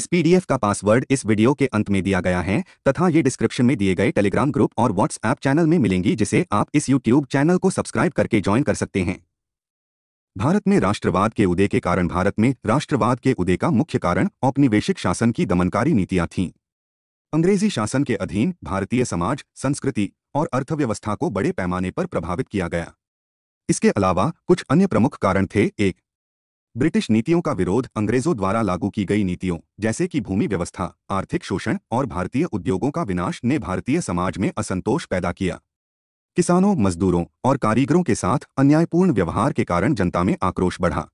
इस पीडीएफ का पासवर्ड इस वीडियो के अंत में दिया गया है तथा ये डिस्क्रिप्शन में दिए गए टेलीग्राम ग्रुप और व्हाट्सएप चैनल में मिलेंगी जिसे आप इस यूट्यूब चैनल को सब्सक्राइब करके ज्वाइन कर सकते हैं भारत में राष्ट्रवाद के उदय के कारण भारत में राष्ट्रवाद के उदय का मुख्य कारण औपनिवेशिक शासन की दमनकारी नीतियां थीं अंग्रेजी शासन के अधीन भारतीय समाज संस्कृति और अर्थव्यवस्था को बड़े पैमाने पर प्रभावित किया गया इसके अलावा कुछ अन्य प्रमुख कारण थे एक ब्रिटिश नीतियों का विरोध अंग्रेजों द्वारा लागू की गई नीतियों जैसे कि भूमि व्यवस्था आर्थिक शोषण और भारतीय उद्योगों का विनाश ने भारतीय समाज में असंतोष पैदा किया किसानों मजदूरों और कारीगरों के साथ अन्यायपूर्ण व्यवहार के कारण जनता में आक्रोश बढ़ा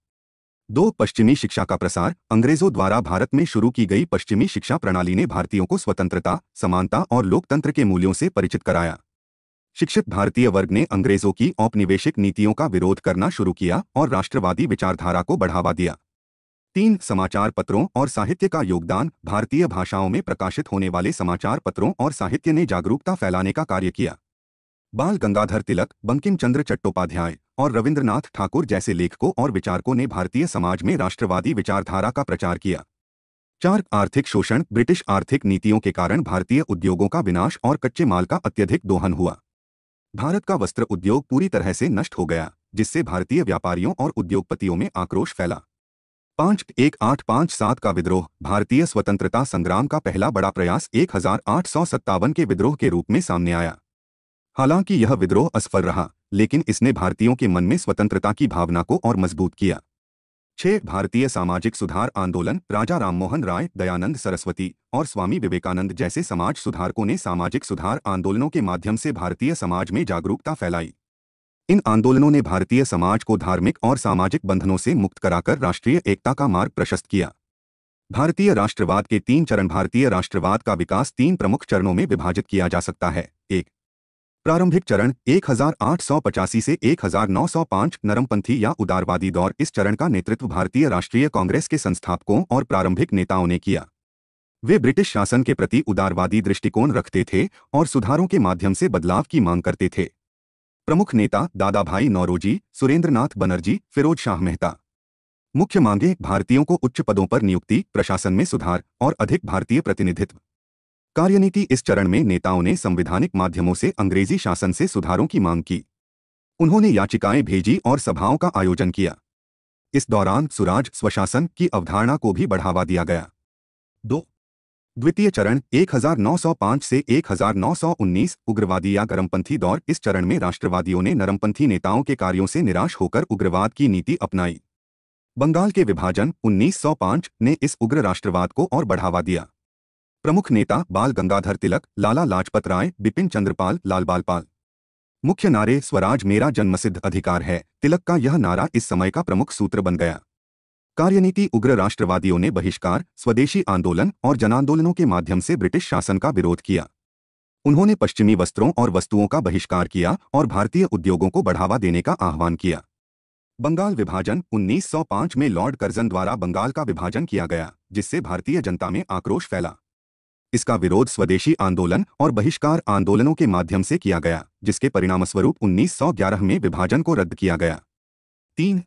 दो पश्चिमी शिक्षा का प्रसार अंग्रेजों द्वारा भारत में शुरू की गई पश्चिमी शिक्षा प्रणाली ने भारतीयों को स्वतंत्रता समानता और लोकतंत्र के मूल्यों से परिचित कराया शिक्षित भारतीय वर्ग ने अंग्रेजों की औपनिवेशिक नीतियों का विरोध करना शुरू किया और राष्ट्रवादी विचारधारा को बढ़ावा दिया तीन समाचार पत्रों और साहित्य का योगदान भारतीय भाषाओं में प्रकाशित होने वाले समाचार पत्रों और साहित्य ने जागरूकता फैलाने का कार्य किया बाल गंगाधर तिलक बंकिम चंद्र चट्टोपाध्याय और रविन्द्रनाथ ठाकुर जैसे लेखकों और विचारकों ने भारतीय समाज में राष्ट्रवादी विचारधारा का प्रचार किया चार आर्थिक शोषण ब्रिटिश आर्थिक नीतियों के कारण भारतीय उद्योगों का विनाश और कच्चे माल का अत्यधिक दोहन हुआ भारत का वस्त्र उद्योग पूरी तरह से नष्ट हो गया जिससे भारतीय व्यापारियों और उद्योगपतियों में आक्रोश फैला पांच एक आठ पाँच सात का विद्रोह भारतीय स्वतंत्रता संग्राम का पहला बड़ा प्रयास एक हजार आठ सौ सत्तावन के विद्रोह के रूप में सामने आया हालांकि यह विद्रोह असफल रहा लेकिन इसने भारतीयों के मन में स्वतंत्रता की भावना को और मजबूत किया छह भारतीय सामाजिक सुधार आंदोलन राजा राममोहन राय दयानंद सरस्वती और स्वामी विवेकानंद जैसे समाज सुधारकों ने सामाजिक सुधार आंदोलनों के माध्यम से भारतीय समाज में जागरूकता फैलाई इन आंदोलनों ने भारतीय समाज को धार्मिक और सामाजिक बंधनों से मुक्त कराकर राष्ट्रीय एकता का मार्ग प्रशस्त किया भारतीय राष्ट्रवाद के तीन चरण भारतीय राष्ट्रवाद का विकास तीन प्रमुख चरणों में विभाजित किया जा सकता है एक प्रारंभिक चरण एक से एक नरमपंथी या उदारवादी दौर इस चरण का नेतृत्व भारतीय राष्ट्रीय कांग्रेस के संस्थापकों और प्रारंभिक नेताओं ने किया वे ब्रिटिश शासन के प्रति उदारवादी दृष्टिकोण रखते थे और सुधारों के माध्यम से बदलाव की मांग करते थे प्रमुख नेता दादा भाई नौरोजी सुरेंद्रनाथ बनर्जी फिरोज शाह मेहता मुख्य मांगे भारतीयों को उच्च पदों पर नियुक्ति प्रशासन में सुधार और अधिक भारतीय प्रतिनिधित्व कार्यनीति इस चरण में नेताओं ने संवैधानिक माध्यमों से अंग्रेजी शासन से सुधारों की मांग की उन्होंने याचिकाएं भेजी और सभाओं का आयोजन किया इस दौरान सुराज स्वशासन की अवधारणा को भी बढ़ावा दिया गया दो द्वितीय चरण 1905 से 1919 उग्रवादी या गर्मपंथी दौर इस चरण में राष्ट्रवादियों ने नरमपंथी नेताओं के कार्यों से निराश होकर उग्रवाद की नीति अपनाई बंगाल के विभाजन 1905 ने इस उग्र राष्ट्रवाद को और बढ़ावा दिया प्रमुख नेता बाल गंगाधर तिलक लाला लाजपत राय बिपिन चंद्रपाल लाल बाल पाल मुख्य नारे स्वराज मेरा जन्मसिद्ध अधिकार है तिलक का यह नारा इस समय का प्रमुख सूत्र बन गया कार्यनीति उग्र राष्ट्रवादियों ने बहिष्कार स्वदेशी आंदोलन और जनांदोलनों के माध्यम से ब्रिटिश शासन का विरोध किया उन्होंने पश्चिमी वस्त्रों और वस्तुओं का बहिष्कार किया और भारतीय उद्योगों को बढ़ावा देने का आह्वान किया बंगाल विभाजन 1905 में लॉर्ड कर्जन द्वारा बंगाल का विभाजन किया गया जिससे भारतीय जनता में आक्रोश फैला इसका विरोध स्वदेशी आंदोलन और बहिष्कार आंदोलनों के माध्यम से किया गया जिसके परिणामस्वरूप 1911 में विभाजन को रद्द किया गया तीन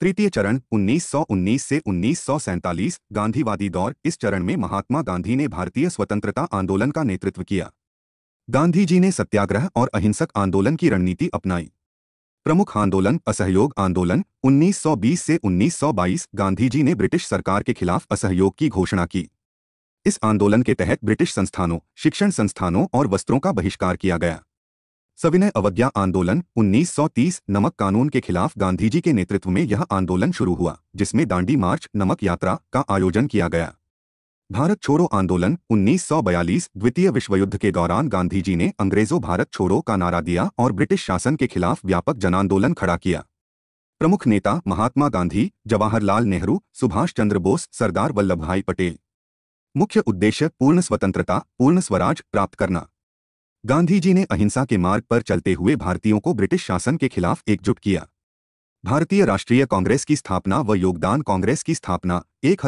तृतीय चरण 1919 से उन्नीस गांधीवादी दौर इस चरण में महात्मा गांधी ने भारतीय स्वतंत्रता आंदोलन का नेतृत्व किया गांधी जी ने सत्याग्रह और अहिंसक आंदोलन की रणनीति अपनाई प्रमुख आंदोलन असहयोग आंदोलन 1920 से 1922 गांधी जी ने ब्रिटिश सरकार के खिलाफ असहयोग की घोषणा की इस आंदोलन के तहत ब्रिटिश संस्थानों शिक्षण संस्थानों और वस्त्रों का बहिष्कार किया गया सविनय अवज्ञा आंदोलन 1930 नमक कानून के खिलाफ गांधीजी के नेतृत्व में यह आंदोलन शुरू हुआ जिसमें दांडी मार्च नमक यात्रा का आयोजन किया गया भारत छोड़ो आंदोलन 1942 द्वितीय विश्व युद्ध के दौरान गांधीजी ने अंग्रेजों भारत छोड़ो का नारा दिया और ब्रिटिश शासन के खिलाफ व्यापक जनांदोलन खड़ा किया प्रमुख नेता महात्मा गांधी जवाहरलाल नेहरू सुभाष चंद्र बोस सरदार वल्लभ भाई पटेल मुख्य उद्देश्य पूर्ण स्वतंत्रता पूर्ण स्वराज प्राप्त करना गांधी जी ने अहिंसा के मार्ग पर चलते हुए भारतीयों को ब्रिटिश शासन के खिलाफ एकजुट किया भारतीय राष्ट्रीय कांग्रेस की स्थापना व योगदान कांग्रेस की स्थापना एक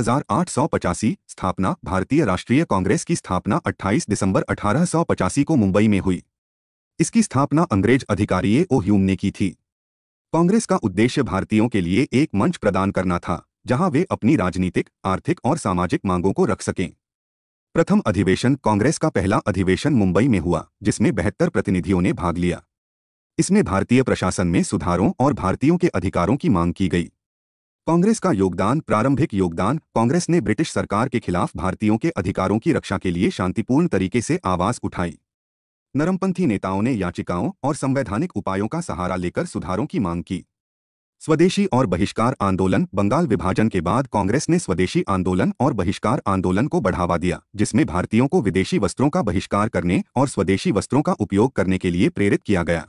स्थापना भारतीय राष्ट्रीय कांग्रेस की स्थापना 28 दिसंबर अठारह को मुंबई में हुई इसकी स्थापना अंग्रेज अधिकारी ओ ह्यूम ने की थी कांग्रेस का उद्देश्य भारतीयों के लिए एक मंच प्रदान करना था जहां वे अपनी राजनीतिक आर्थिक और सामाजिक मांगों को रख सकें प्रथम अधिवेशन कांग्रेस का पहला अधिवेशन मुंबई में हुआ जिसमें बेहतर प्रतिनिधियों ने भाग लिया इसमें भारतीय प्रशासन में सुधारों और भारतीयों के अधिकारों की मांग की गई कांग्रेस का योगदान प्रारंभिक योगदान कांग्रेस ने ब्रिटिश सरकार के खिलाफ भारतीयों के अधिकारों की रक्षा के लिए शांतिपूर्ण तरीके से आवाज उठाई नरमपंथी नेताओं ने याचिकाओं और संवैधानिक उपायों का सहारा लेकर सुधारों की मांग की स्वदेशी और बहिष्कार आंदोलन बंगाल विभाजन के बाद कांग्रेस ने स्वदेशी आंदोलन और बहिष्कार आंदोलन को बढ़ावा दिया जिसमें भारतीयों को विदेशी वस्त्रों का बहिष्कार करने और स्वदेशी वस्त्रों का उपयोग करने के लिए प्रेरित किया गया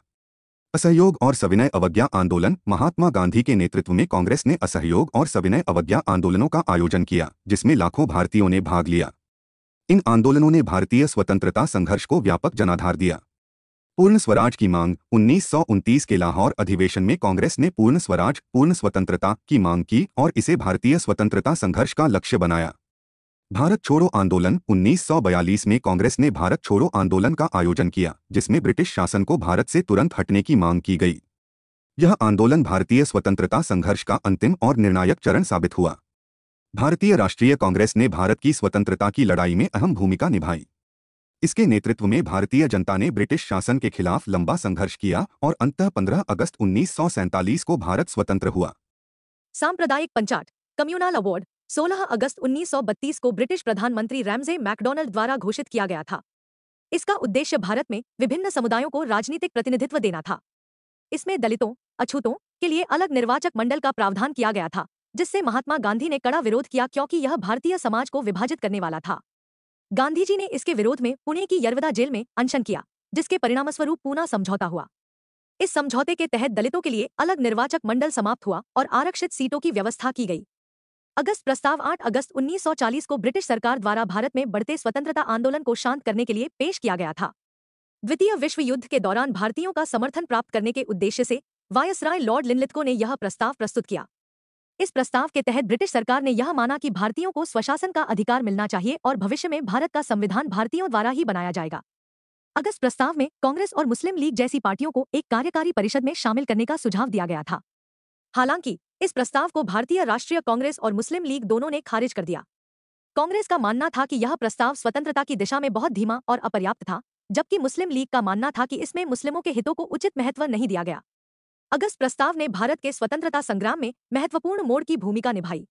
असहयोग और सविनय अवज्ञा आंदोलन महात्मा गांधी के नेतृत्व में कांग्रेस ने असहयोग और सविनय अवज्ञा आंदोलनों का आयोजन किया जिसमें लाखों भारतीयों ने भाग लिया इन आंदोलनों ने भारतीय स्वतंत्रता संघर्ष को व्यापक जनाधार दिया पूर्ण स्वराज की मांग उन्नीस के लाहौर अधिवेशन में कांग्रेस ने पूर्ण स्वराज पूर्ण स्वतंत्रता की मांग की और इसे भारतीय स्वतंत्रता संघर्ष का लक्ष्य बनाया भारत छोड़ो आंदोलन 1942 में कांग्रेस ने भारत छोड़ो आंदोलन का आयोजन किया जिसमें ब्रिटिश शासन को भारत से तुरंत हटने की मांग की गई यह आंदोलन भारतीय स्वतंत्रता संघर्ष का अंतिम और निर्णायक चरण साबित हुआ भारतीय राष्ट्रीय कांग्रेस ने भारत की स्वतंत्रता की लड़ाई में अहम भूमिका निभाई इसके नेतृत्व में भारतीय जनता ने ब्रिटिश शासन के खिलाफ लंबा संघर्ष किया और अंततः 15 अगस्त उन्नीस को भारत स्वतंत्र हुआ सांप्रदायिक पंचाट कम्युनल अवार्ड 16 अगस्त 1932 को ब्रिटिश प्रधानमंत्री रैमजे मैकडोनल्ड द्वारा घोषित किया गया था इसका उद्देश्य भारत में विभिन्न समुदायों को राजनीतिक प्रतिनिधित्व देना था इसमें दलितों अछूतों के लिए अलग निर्वाचक मंडल का प्रावधान किया गया था जिससे महात्मा गांधी ने कड़ा विरोध किया क्योंकि यह भारतीय समाज को विभाजित करने वाला था गांधी जी ने इसके विरोध में पुणे की यरवदा जेल में अनशन किया जिसके परिणामस्वरूप पूना समझौता हुआ इस समझौते के तहत दलितों के लिए अलग निर्वाचक मंडल समाप्त हुआ और आरक्षित सीटों की व्यवस्था की गई अगस्त प्रस्ताव 8 अगस्त 1940 को ब्रिटिश सरकार द्वारा भारत में बढ़ते स्वतंत्रता आंदोलन को शांत करने के लिए पेश किया गया था द्वितीय विश्व युद्ध के दौरान भारतीयों का समर्थन प्राप्त करने के उद्देश्य से वायसराय लॉर्ड लिनलिथ ने यह प्रस्ताव प्रस्तुत किया इस प्रस्ताव के तहत ब्रिटिश सरकार ने यह माना कि भारतीयों को स्वशासन का अधिकार मिलना चाहिए और भविष्य में भारत का संविधान भारतीयों द्वारा ही बनाया जाएगा अगस्त प्रस्ताव में कांग्रेस और मुस्लिम लीग जैसी पार्टियों को एक कार्यकारी परिषद में शामिल करने का सुझाव दिया गया था हालांकि इस प्रस्ताव को भारतीय राष्ट्रीय कांग्रेस और मुस्लिम लीग दोनों ने खारिज कर दिया कांग्रेस का मानना था कि यह प्रस्ताव स्वतंत्रता की दिशा में बहुत धीमा और अपर्याप्त था जबकि मुस्लिम लीग का मानना था कि इसमें मुस्लिमों के हितों को उचित महत्व नहीं दिया गया अगस्त प्रस्ताव ने भारत के स्वतंत्रता संग्राम में महत्वपूर्ण मोड़ की भूमिका निभाई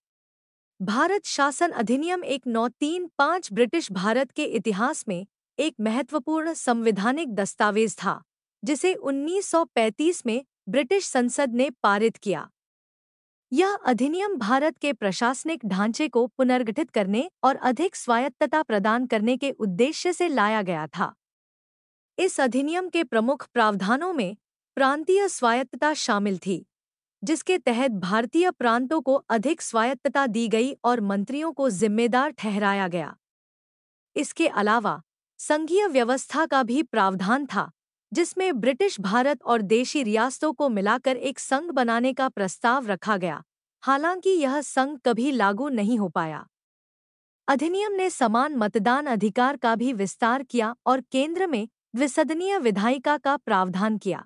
भारत शासन अधिनियम एक नौ तीन ब्रिटिश भारत के इतिहास में एक महत्वपूर्ण संवैधानिक दस्तावेज था जिसे 1935 में ब्रिटिश संसद ने पारित किया यह अधिनियम भारत के प्रशासनिक ढांचे को पुनर्गठित करने और अधिक स्वायत्तता प्रदान करने के उद्देश्य से लाया गया था इस अधिनियम के प्रमुख प्रावधानों में प्रांतीय स्वायत्तता शामिल थी जिसके तहत भारतीय प्रांतों को अधिक स्वायत्तता दी गई और मंत्रियों को जिम्मेदार ठहराया गया इसके अलावा संघीय व्यवस्था का भी प्रावधान था जिसमें ब्रिटिश भारत और देशी रियासतों को मिलाकर एक संघ बनाने का प्रस्ताव रखा गया हालांकि यह संघ कभी लागू नहीं हो पाया अधिनियम ने समान मतदान अधिकार का भी विस्तार किया और केंद्र में द्विसदनीय विधायिका का प्रावधान किया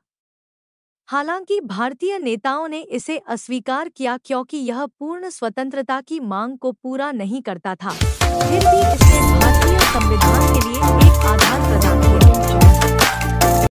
हालांकि भारतीय नेताओं ने इसे अस्वीकार किया क्योंकि यह पूर्ण स्वतंत्रता की मांग को पूरा नहीं करता था फिर भी इसने भारतीय संविधान के लिए एक आधार प्रदान किया